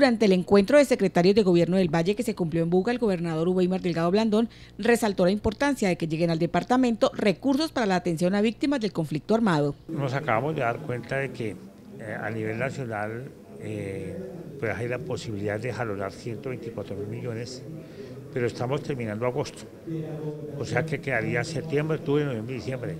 Durante el encuentro de secretarios de gobierno del Valle que se cumplió en Buga, el gobernador Uweimar Delgado Blandón resaltó la importancia de que lleguen al departamento recursos para la atención a víctimas del conflicto armado. Nos acabamos de dar cuenta de que eh, a nivel nacional eh, pues hay la posibilidad de jalonar 124 mil millones, pero estamos terminando agosto, o sea que quedaría septiembre, octubre, noviembre, diciembre.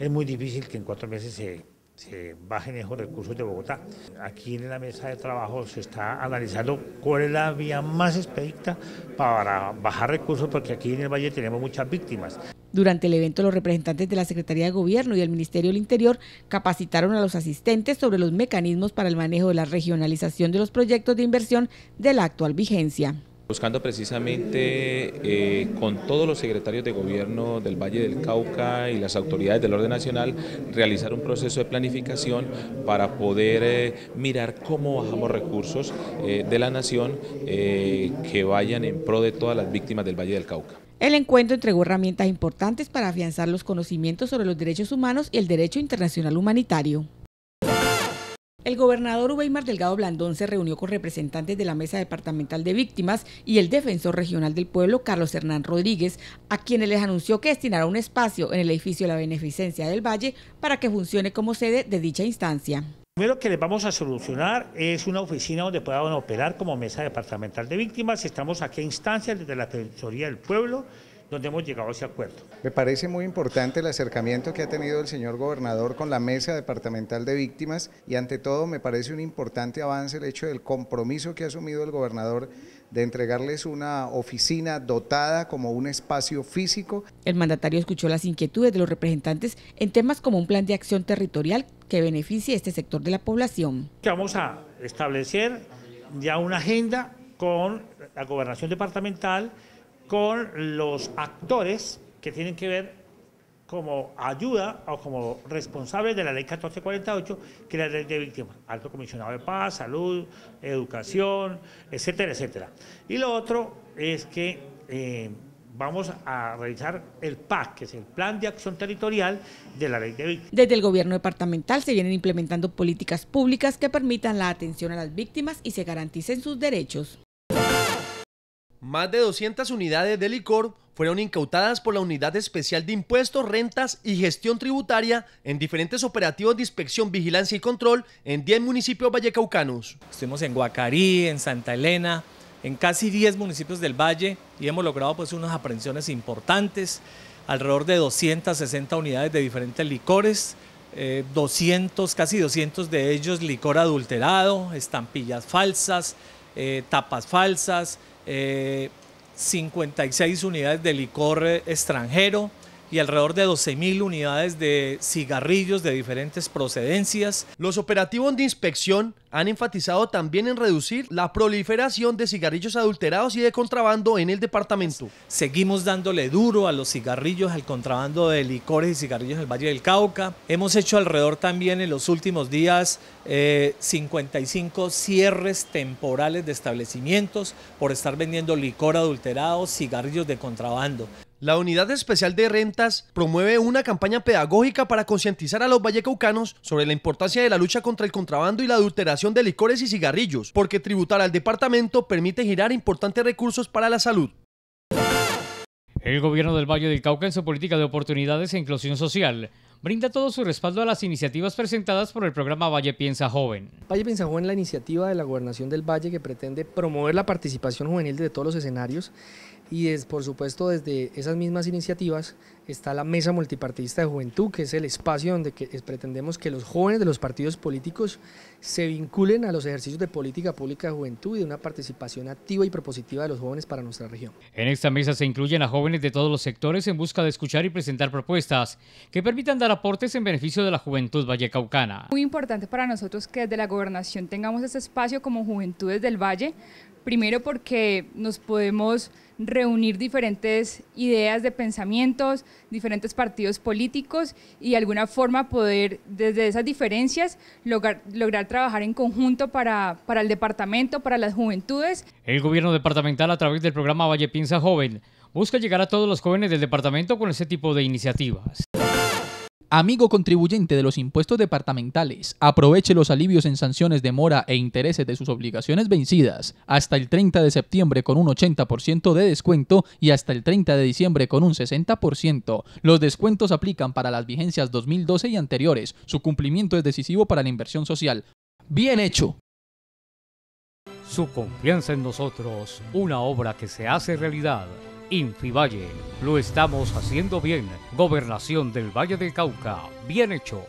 Es muy difícil que en cuatro meses se se bajen esos recursos de Bogotá. Aquí en la mesa de trabajo se está analizando cuál es la vía más expedita para bajar recursos, porque aquí en el Valle tenemos muchas víctimas. Durante el evento, los representantes de la Secretaría de Gobierno y el Ministerio del Interior capacitaron a los asistentes sobre los mecanismos para el manejo de la regionalización de los proyectos de inversión de la actual vigencia. Buscando precisamente eh, con todos los secretarios de gobierno del Valle del Cauca y las autoridades del orden nacional realizar un proceso de planificación para poder eh, mirar cómo bajamos recursos eh, de la nación que vayan en pro de todas las víctimas del Valle del Cauca. El encuentro entregó herramientas importantes para afianzar los conocimientos sobre los derechos humanos y el derecho internacional humanitario. El gobernador Mar Delgado Blandón se reunió con representantes de la Mesa Departamental de Víctimas y el defensor regional del pueblo, Carlos Hernán Rodríguez, a quienes les anunció que destinará un espacio en el edificio de La Beneficencia del Valle para que funcione como sede de dicha instancia. Lo primero que les vamos a solucionar es una oficina donde puedan operar como mesa departamental de víctimas. Estamos aquí a instancias desde la Defensoría del Pueblo, donde hemos llegado a ese acuerdo. Me parece muy importante el acercamiento que ha tenido el señor gobernador con la Mesa Departamental de Víctimas y ante todo me parece un importante avance el hecho del compromiso que ha asumido el gobernador de entregarles una oficina dotada como un espacio físico. El mandatario escuchó las inquietudes de los representantes en temas como un plan de acción territorial que beneficie a este sector de la población. Vamos a establecer ya una agenda con la gobernación departamental con los actores que tienen que ver como ayuda o como responsables de la ley 1448, que es la ley de víctimas, alto comisionado de paz, salud, educación, etcétera, etcétera. Y lo otro es que eh, vamos a realizar el PAC, que es el Plan de Acción Territorial de la Ley de Víctimas. Desde el gobierno departamental se vienen implementando políticas públicas que permitan la atención a las víctimas y se garanticen sus derechos. Más de 200 unidades de licor fueron incautadas por la Unidad Especial de Impuestos, Rentas y Gestión Tributaria en diferentes operativos de inspección, vigilancia y control en 10 municipios vallecaucanos. Estuvimos en Guacarí, en Santa Elena, en casi 10 municipios del Valle y hemos logrado pues unas aprehensiones importantes, alrededor de 260 unidades de diferentes licores, 200, eh, casi 200 de ellos licor adulterado, estampillas falsas, eh, tapas falsas, 56 eh, unidades de licor eh, extranjero, y alrededor de 12.000 unidades de cigarrillos de diferentes procedencias. Los operativos de inspección han enfatizado también en reducir la proliferación de cigarrillos adulterados y de contrabando en el departamento. Seguimos dándole duro a los cigarrillos, al contrabando de licores y cigarrillos en el Valle del Cauca. Hemos hecho alrededor también en los últimos días 55 eh, cierres temporales de establecimientos por estar vendiendo licor adulterado, cigarrillos de contrabando. La Unidad Especial de Rentas promueve una campaña pedagógica para concientizar a los vallecaucanos sobre la importancia de la lucha contra el contrabando y la adulteración de licores y cigarrillos, porque tributar al departamento permite girar importantes recursos para la salud. El gobierno del Valle del Cauca en su política de oportunidades e inclusión social brinda todo su respaldo a las iniciativas presentadas por el programa Valle Piensa Joven. Valle Piensa Joven, es la iniciativa de la Gobernación del Valle que pretende promover la participación juvenil de todos los escenarios y es, por supuesto desde esas mismas iniciativas está la Mesa Multipartidista de Juventud, que es el espacio donde que pretendemos que los jóvenes de los partidos políticos se vinculen a los ejercicios de política pública de juventud y de una participación activa y propositiva de los jóvenes para nuestra región. En esta mesa se incluyen a jóvenes de todos los sectores en busca de escuchar y presentar propuestas que permitan dar aportes en beneficio de la juventud vallecaucana. Muy importante para nosotros que desde la gobernación tengamos ese espacio como Juventudes del Valle, primero porque nos podemos reunir diferentes ideas de pensamientos, diferentes partidos políticos y de alguna forma poder desde esas diferencias lograr, trabajar en conjunto para, para el departamento, para las juventudes. El gobierno departamental a través del programa Valle Pinza Joven busca llegar a todos los jóvenes del departamento con ese tipo de iniciativas. Amigo contribuyente de los impuestos departamentales, aproveche los alivios en sanciones de mora e intereses de sus obligaciones vencidas hasta el 30 de septiembre con un 80% de descuento y hasta el 30 de diciembre con un 60%. Los descuentos aplican para las vigencias 2012 y anteriores. Su cumplimiento es decisivo para la inversión social. Bien hecho. Su confianza en nosotros, una obra que se hace realidad. Infivalle, lo estamos haciendo bien. Gobernación del Valle del Cauca, bien hecho.